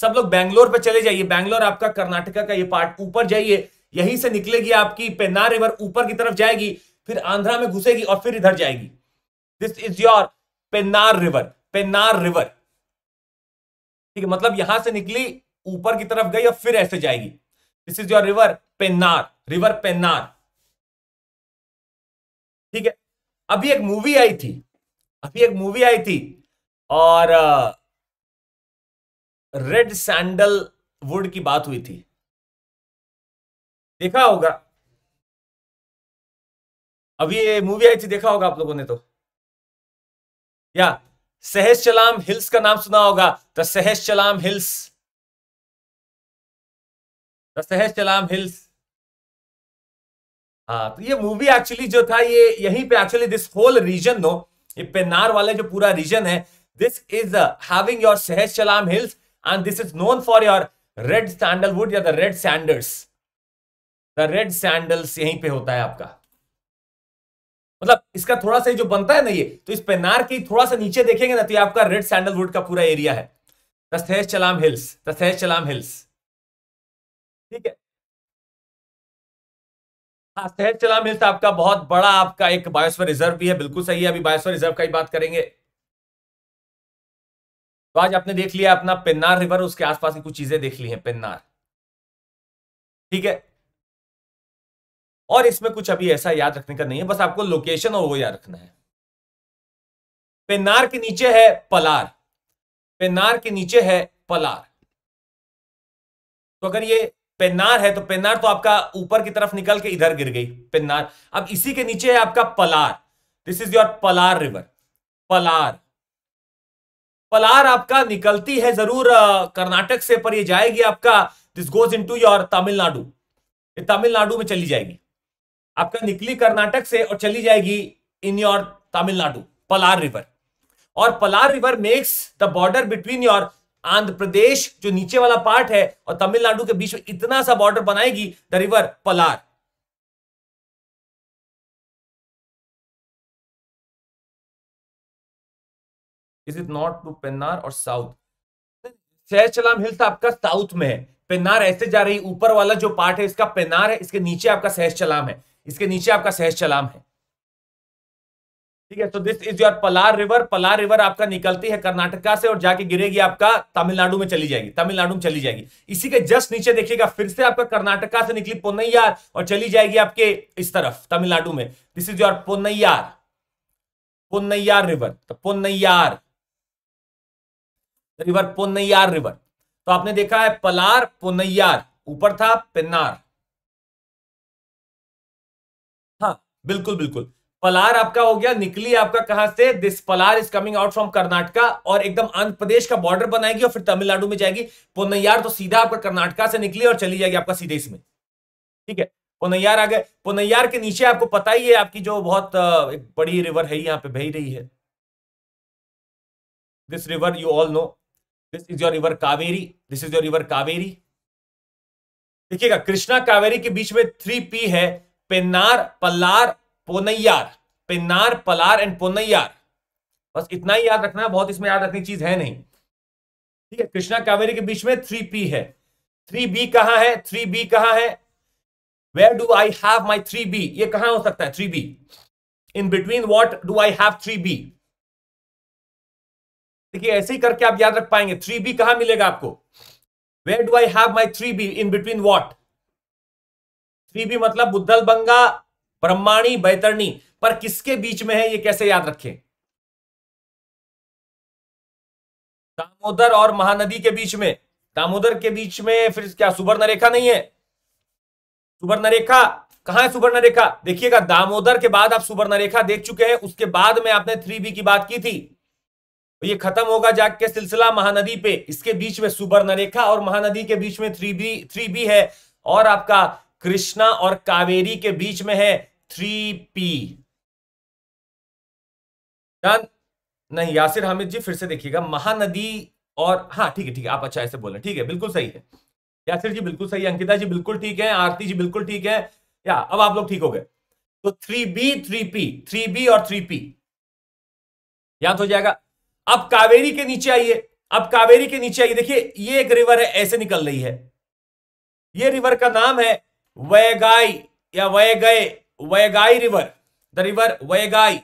सब लोग बैंगलोर पे चले जाइए बैंगलोर आपका कर्नाटका का ये पार्ट ऊपर जाइए यहीं से निकलेगी आपकी पेन्नार रिवर ऊपर की तरफ जाएगी फिर आंध्रा में घुसेगी और फिर इधर जाएगी this is your Pennar river Pennar river ठीक है मतलब यहां से निकली ऊपर की तरफ गई और फिर ऐसे जाएगी this is your river Pennar river Pennar ठीक है अभी एक मूवी आई थी अभी एक मूवी आई थी और रेड सैंडल वुड की बात हुई थी देखा होगा अभी ये मूवी आई थी देखा होगा आप लोगों ने तो या सहज चलाम हिल्स का नाम सुना होगा द सहज चलाम हिल्स सहज चलाम हिल्स हाँ तो ये मूवी एक्चुअली जो था ये यहीं पे actually this whole region no ये पेनार वाले जो पूरा रीजन है this is having your Seshachalam hills and this is known for your red sandalwood या the red sandals the red sandals यहीं पे होता है आपका मतलब इसका थोड़ा सा जो बनता है ना ये तो इस पेनार की थोड़ा सा नीचे देखेंगे ना तो ये आपका रेड सैंडलवुड का पूरा एरिया है द सहज चलाम हिल्स द सहज चलाम हिल्स ठीक है हाँ सहज चला हिल आपका बहुत बड़ा आपका एक बायोस्फीयर रिजर्व भी है बिल्कुल सही है अभी बायोस्फीयर रिजर्व का ही बात करेंगे तो आज आपने देख लिया अपना पिन्नार रिवर उसके आसपास की कुछ चीजें देख ली हैं पिन्नार ठीक है और इसमें कुछ अभी ऐसा याद रखने का नहीं है बस आपको लोकेशन और वो याद रखना है पिन्नार के नीचे है पलार पिन्नार के नीचे है पलार तो अगर ये पेन्नार है तो पेन्नार तो आपका ऊपर की तरफ निकल के इधर गिर गई पेन्नार अब इसी के नीचे है आपका Palar this is your Palar river Palar Palar आपका निकलती है जरूर कर्नाटक से पर ये जाएगी आपका this goes into your Tamil Nadu ये तमिलनाडु में चली जाएगी आपका निकली कर्नाटक से और चली जाएगी in your Tamil Nadu Palar river और Palar river makes the border between your Andhra Pradesh जो नीचे वाला पार्ट है और तमिलनाडु के बीच में इतना सा बॉर्डर बनाएगी the river Palar is it north to Pennar और साउथ सहचलाम हिल्स आपका साउथ में है पेन्नार ऐसे जा रही ऊपर वाला जो पार्ट है इसका पेन्नार है इसके नीचे आपका सहज चलाम है इसके नीचे आपका सहज चलाम है ठीक है तो this is your Palar river Palar river आपका निकलती है कर्नाटका से और जाके गिरेगी आपका तमिलनाडु में चली जाएगी तमिलनाडु में चली जाएगी इसी के जस्ट नीचे देखिएगा फिर से आपका कर्नाटका से निकली पोन्नैयार और चली जाएगी आपके इस तरफ तमिलनाडु में this is your Ponnaiyar Ponnaiyar river तो पोन्नैयार रिवर पोन्नैयार रिवर तो आपने देखा है पलार पोन्नैयार ऊपर था पेन्नार हाँ बिल्कुल बिल्कुल पलार आपका हो गया निकली आपका कहां से this Palar is coming out from Karnataka और एकदम आंध्र प्रदेश का बॉर्डर बनाएगी और फिर तमिलनाडु में जाएगी पुनैयार तो सीधा आपका कर्नाटका से निकली और चली जाएगी आपका सीधे इसमें ठीक है पुनैयार आ गए पुनैयार के नीचे आपको पता ही है आपकी जो बहुत एक बड़ी रिवर है यहाँ पे बह रही है this river you all know this is your river Kaveri this is your river Kaveri देखिएगा कृष्णा कावेरी के बीच में थ्री पी है पेन्नार पल्लार पोनैयार पेन्नार पलार एंड पोनैयार बस इतना ही याद रखना है बहुत इसमें याद रखनी चीज है नहीं ठीक है कृष्णा कावेरी के बीच में थ्री पी है थ्री बी कहा है थ्री बी कहा है where do I have my three B ये कहा हो सकता है three B in between what do I have three B देखिए ऐसे ही करके आप याद रख पाएंगे थ्री बी कहा मिलेगा आपको where do I have my three B in between what three B मतलब बुद्धल बंगा ब्रह्माणी बैतरणी पर किसके बीच में है ये कैसे याद रखें दामोदर और महानदी के बीच में दामोदर के बीच में फिर क्या सुवर्ण रेखा नहीं है सुवर्ण रेखा कहा है सुवर्ण रेखा देखिएगा दामोदर के बाद आप सुवर्ण रेखा देख चुके हैं उसके बाद में आपने थ्री बी की बात की थी तो ये खत्म होगा जाके सिलसिला महानदी पे इसके बीच में सुवर्ण रेखा और महानदी के बीच में थ्री बी थ्री बी है और आपका कृष्णा और कावेरी के बीच में है 3p डन नहीं यासिर हामिद जी फिर से देखिएगा महानदी और हाँ ठीक है ठीक है आप अच्छा ऐसे बोल रहे ठीक है बिल्कुल सही है यासिर जी बिल्कुल सही है अंकिता जी बिल्कुल ठीक है आरती जी बिल्कुल ठीक है या अब आप लोग ठीक हो गए तो three B three P three B और थ्री पी याद हो जाएगा अब कावेरी के नीचे आइए अब कावेरी के नीचे आइए देखिए ये एक रिवर है ऐसे निकल रही है ये रिवर का नाम है वैगाई या Vaigai Vaigai river the river Vaigai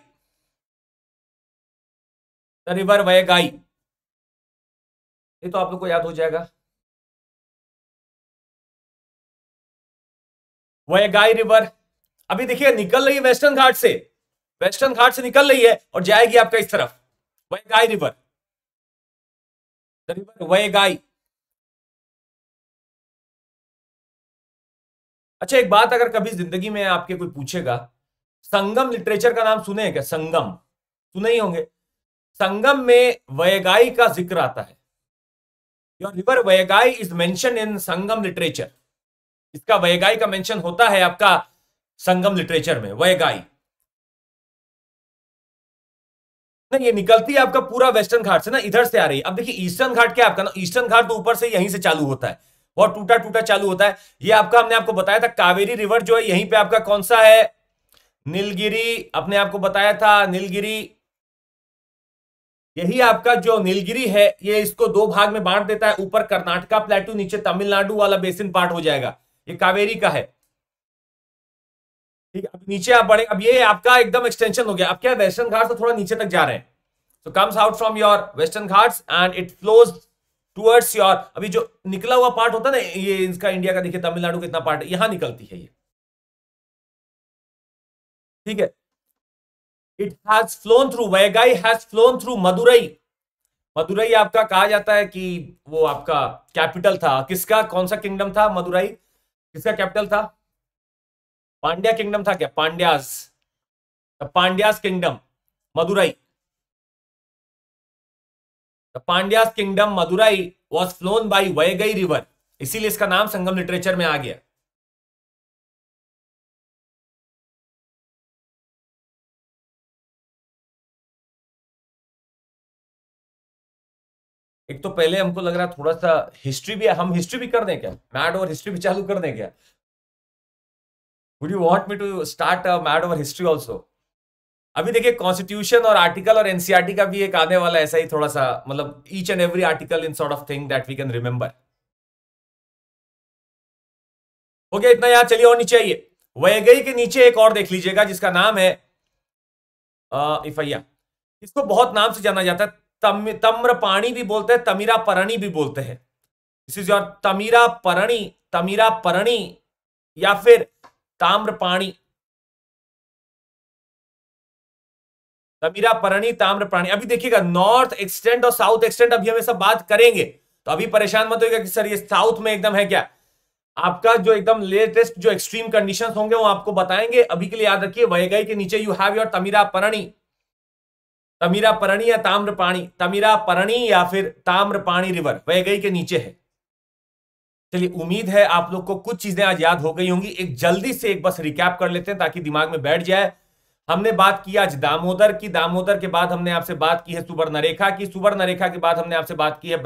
the river Vaigai ये तो आप लोग को याद हो जाएगा वैगाई रिवर अभी देखिए निकल रही है वेस्टर्न घाट से वेस्टर्न घाट से निकल रही है और जाएगी आपका इस तरफ Vaigai river the river Vaigai अच्छा एक बात अगर कभी जिंदगी में आपके कोई पूछेगा संगम लिटरेचर का नाम सुने क्या संगम सुने ही होंगे संगम में वयगाई का जिक्र आता है your river Vaigai is mention in Sangam literature इसका वयगाई का मेंशन होता है आपका संगम लिटरेचर में वयगाई ना ये निकलती है आपका पूरा वेस्टर्न घाट से ना इधर से आ रही है अब देखिए ईस्टर्न घाट क्या आपका ना ईस्टर्न घाट तो ऊपर से यहीं से चालू होता है बहुत टूटा टूटा चालू होता है ये आपका हमने आपको बताया था कावेरी रिवर जो है यहीं पे आपका कौन सा है नीलगिरी अपने आपको बताया था नीलगिरी यही आपका जो नीलगिरी है ये इसको दो भाग में बांट देता है ऊपर कर्नाटका प्लेटू नीचे तमिलनाडु वाला बेसिन पार्ट हो जाएगा ये कावेरी का है ठीक है नीचे आप बढ़े अब ये आपका एकदम एक्सटेंशन हो गया अब क्या वेस्टर्न घाट से थोड़ा नीचे तक जा रहे हैं so comes out from your Western Ghats and it flows towards your अभी जो निकला हुआ पार्ट होता है ना ये इसका इंडिया का देखिए तमिलनाडु इतना पार्ट यहां निकलती है ये ठीक है it has flown through Vaigai has flown through Madurai Madurai आपका कहा जाता है कि वो आपका कैपिटल था किसका कौन सा किंगडम था मदुरई किसका कैपिटल था पांड्या किंगडम था क्या Pandyas Pandyas kingdom Madurai Pandyas kingdom Madurai was flown by Vaigai river इसीलिए इसका नाम संगम लिटरेचर में आ गया एक तो पहले हमको लग रहा थोड़ा सा हिस्ट्री भी हम हिस्ट्री भी कर दें क्या मैड ओवर हिस्ट्री भी चालू कर दें क्या would you want me to start mad over history also अभी देखिए कॉन्स्टिट्यूशन और आर्टिकल और एनसीआरटी e का भी एक आने वाला ऐसा ही थोड़ा सा मतलब each and every article in sort of thing that we can remember okay इतना यहां चलिए और नीचे आइए वैगई के नीचे एक और देख लीजिएगा जिसका नाम है इफैया इसको बहुत नाम से जाना जाता है तम, तम्रपाणी भी बोलते हैं तमीरा परणी भी बोलते हैं this is your Thamirabarani Thamirabarani या फिर ताम्रपाणी तमीरा परणी ताम्र प्राणी अभी देखिएगा नॉर्थ एक्सटेंड और साउथ एक्सटेंड अभी हम सब बात करेंगे तो अभी परेशान मत होगा कि सर ये साउथ में एकदम है क्या आपका जो एकदम लेटेस्ट जो एक्सट्रीम कंडीशंस होंगे वो आपको बताएंगे अभी के लिए याद रखिए वैगई के नीचे you have your Thamirabarani Thamirabarani या ताम्र पाणी तमीरा परणी या फिर ताम्र पाणी रिवर वैगई के नीचे है चलिए उम्मीद है आप लोग को कुछ चीजें आज याद हो गई होंगी एक जल्दी से एक बस रिकैप कर लेते हैं ताकि दिमाग में बैठ जाए हमने बात की आज दामोदर की दामोदर के बाद हमने आपसे बात की है सुवर्ण रेखा की सुवर्ण रेखा के बाद हमने आपसे बात की है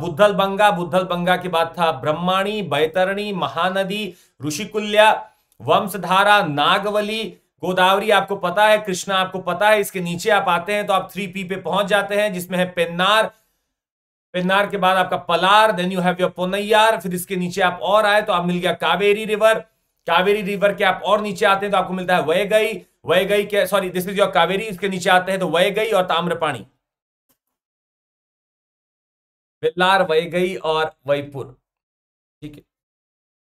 बुद्धल बंगा बुद्धल बंगा के बाद था ब्रह्माणी बैतरणी महानदी ऋषिकुल्या वंशधारा नागवली गोदावरी आपको पता है कृष्णा आपको पता है इसके नीचे आप आते हैं तो आप थ्री पी पे पहुंच जाते हैं जिसमें है पेन्नार पेन्नार के बाद आपका Palar then you have your Ponnaiyar फिर इसके नीचे आप और आए तो आप मिल गया कावेरी रिवर कावेरी रिवर के आप और नीचे आते हैं तो आपको मिलता है वह गई वह गई क्या sorry this is your Kaveri इसके नीचे आते हैं तो वह गई और ताम्रपाणी बेल्लार वही गई और वहीपुर ठीक है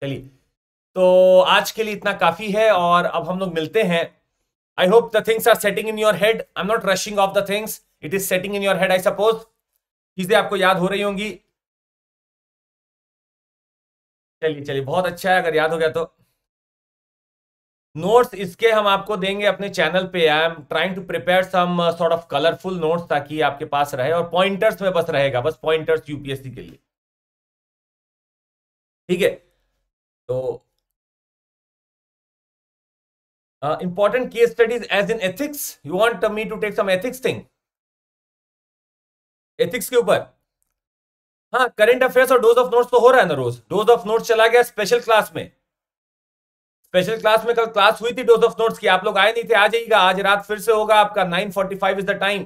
चलिए तो आज के लिए इतना काफी है और अब हम लोग मिलते हैं I hope the things are setting in your head I am not rushing of the things it is setting in your head I suppose चीजें आपको याद हो रही होंगी चलिए चलिए बहुत अच्छा है अगर याद हो गया तो नोट्स इसके हम आपको देंगे अपने चैनल पे I am trying to prepare some sort of colourful notes ताकि आपके पास रहे और पॉइंटर्स में बस रहेगा बस पॉइंटर्स यूपीएससी के लिए ठीक है तो important case studies as in ethics you want me to take some ethics thing ethics के ऊपर हाँ करंट अफेयर्स और डोज ऑफ नोट्स तो हो रहा है ना रोज डोज ऑफ नोट्स चला गया स्पेशल क्लास में स्पेशल क्लास में कल क्लास हुई थी डोज ऑफ नोट्स की आप लोग आए नहीं थे आ जाइएगा आज रात फिर से होगा आपका 9:45 is the time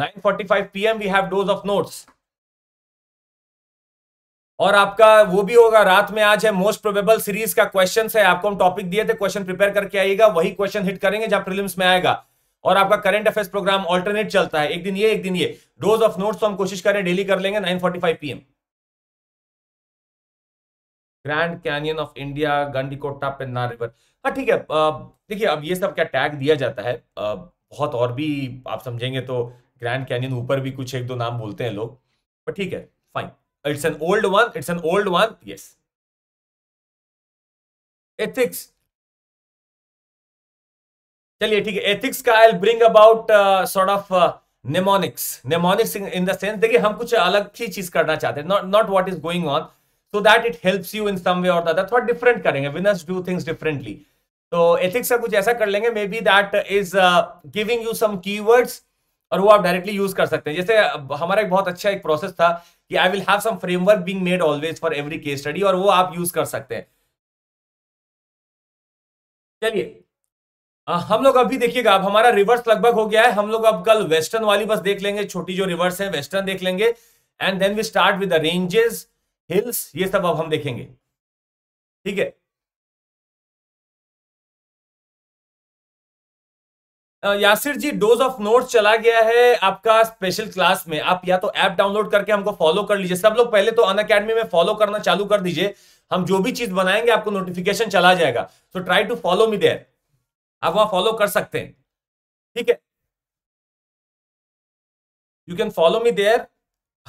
9:45 PM we have dose of notes और आपका वो भी होगा रात में आज है मोस्ट प्रोबेबल सीरीज का क्वेश्चन है आपको हम टॉपिक दिए थे क्वेश्चन प्रिपेयर करके आइएगा वही क्वेश्चन हिट करेंगे जहां प्रीलिम्स में आएगा और आपका करंट अफेयर्स प्रोग्राम अल्टरनेट चलता है एक दिन ये एक दिन ये डोज ऑफ नोट्स तो हम कोशिश करें डेली कर लेंगे nine 9:45 PM Grand Canyon of India Gandikota Penna river हाँ ठीक है देखिए अब ये सब क्या टैग दिया जाता है आ, बहुत और भी आप समझेंगे तो ग्रैंड कैनियन ऊपर भी कुछ एक दो नाम बोलते हैं लोग पर ठीक है fine it's an old one it's an old one yes ethics चलिए ठीक है एथिक्स का I bring about sort of mnemonics mnemonics in the sense देखिए हम कुछ अलग ही चीज करना चाहते हैं not not what is going on so that it helps you in some way और दादा थोड़ा डिफरेंट करेंगे विनर्स डू थिंग्स डिफरेंटली तो एथिक्स का कुछ ऐसा कर लेंगे may be that is giving you some keywords और वो आप डायरेक्टली यूज कर सकते हैं जैसे uh, हमारा एक बहुत अच्छा एक प्रोसेस था कि I will have some framework being made always for every case study और वो आप यूज कर सकते हैं चलिए uh, हम लोग अभी देखिएगा अब हमारा रिवर्स लगभग हो गया है हम लोग अब कल वेस्टर्न वाली बस देख लेंगे छोटी जो रिवर्स है वेस्टर्न देख लेंगे and then we start with the ranges hills ये सब अब हम देखेंगे ठीक है Yasir ji dose of notes चला गया है आपका स्पेशल क्लास में आप या तो ऐप डाउनलोड करके हमको फॉलो कर लीजिए सब लोग पहले तो अन अकेडमी में फॉलो करना चालू कर दीजिए हम जो भी चीज बनाएंगे आपको नोटिफिकेशन चला जाएगा so try to follow me there आप वहां फॉलो कर सकते हैं ठीक है you can follow me there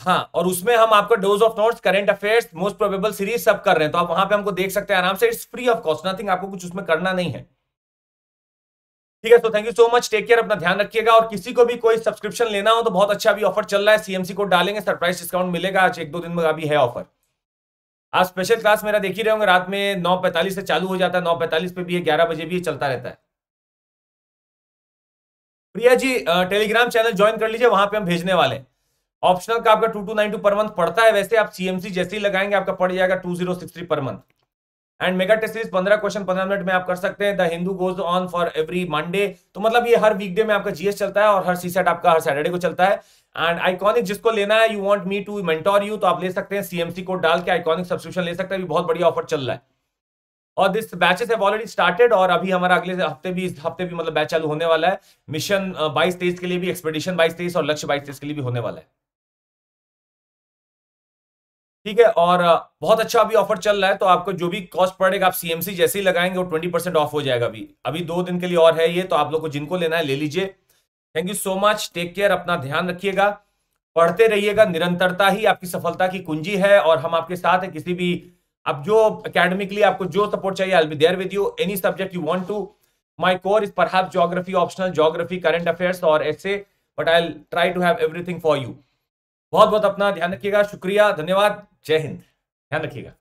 हाँ और उसमें हम आपका dose of notes current affairs most probable series सब कर रहे हैं तो आप वहां पे हमको देख सकते हैं आराम से it's free of cost nothing आपको कुछ उसमें करना नहीं है ठीक है तो thank you so much take care अपना ध्यान रखिएगा और किसी को भी कोई सब्सक्रिप्शन लेना हो तो बहुत अच्छा अभी ऑफर चल रहा है सीएमसी को डालेंगे सरप्राइज डिस्काउंट मिलेगा आज एक दो दिन में अभी है ऑफर आज स्पेशल क्लास मेरा देख ही रहे होंगे रात में नौ पैंतालीस से चालू हो जाता है नौ पैंतालीस पे भी है ग्यारह बजे भी चलता रहता है Priya ji Telegram channel join कर लीजिए वहां पर हम भेजने वाले हैं ऑप्शनल का आपका two two nine two per month पड़ता है वैसे आप सीएमसी जैसे ही लगाएंगे आपका पड़ जाएगा two zero six three per month and mega test series पंद्रह क्वेश्चन पंद्रह मिनट में आप कर सकते हैं the Hindu goes on for every Monday तो मतलब ये हर वीकडे में आपका जीएस चलता है और हर सी सेट आपका हर सैटरडे को चलता है एंड आइकॉनिक जिसको लेना है you want me to mentor you तो आप ले सकते हैं सीएमसी को डाल के आइकॉनिक सब्सक्रिप्शन ले सकते हैं बहुत बढ़िया ऑफर चल रहा है और this batches have already started और अभी हमारा अगले हफ्ते भी इस हफ्ते भी मतलब बैच चालू होने वाला है मिशन बाईस तेईस के लिए भी एक्सपेडिशन बाईस तेईस और लक्ष्य बाईस तेईस के लिए भी होने वाला है ठीक है और बहुत अच्छा अभी ऑफर चल रहा है तो आपको जो भी कॉस्ट पड़ेगा आप सीएमसी जैसे ही लगाएंगे वो ट्वेंटी परसेंट ऑफ हो जाएगा अभी अभी दो दिन के लिए और है ये तो आप लोग को जिनको लेना है ले लीजिए thank you so much take care अपना ध्यान रखिएगा पढ़ते रहिएगा निरंतरता ही आपकी सफलता की कुंजी है और हम आपके साथ है किसी भी अब जो अकेडमिकली आपको जो सपोर्ट चाहिए I be there with you any subject you want to my core is पर geography optional geography current affairs और ऐसे but I try to have everything for you बहुत बहुत अपना ध्यान रखिएगा शुक्रिया धन्यवाद जय हिंद ध्यान रखिएगा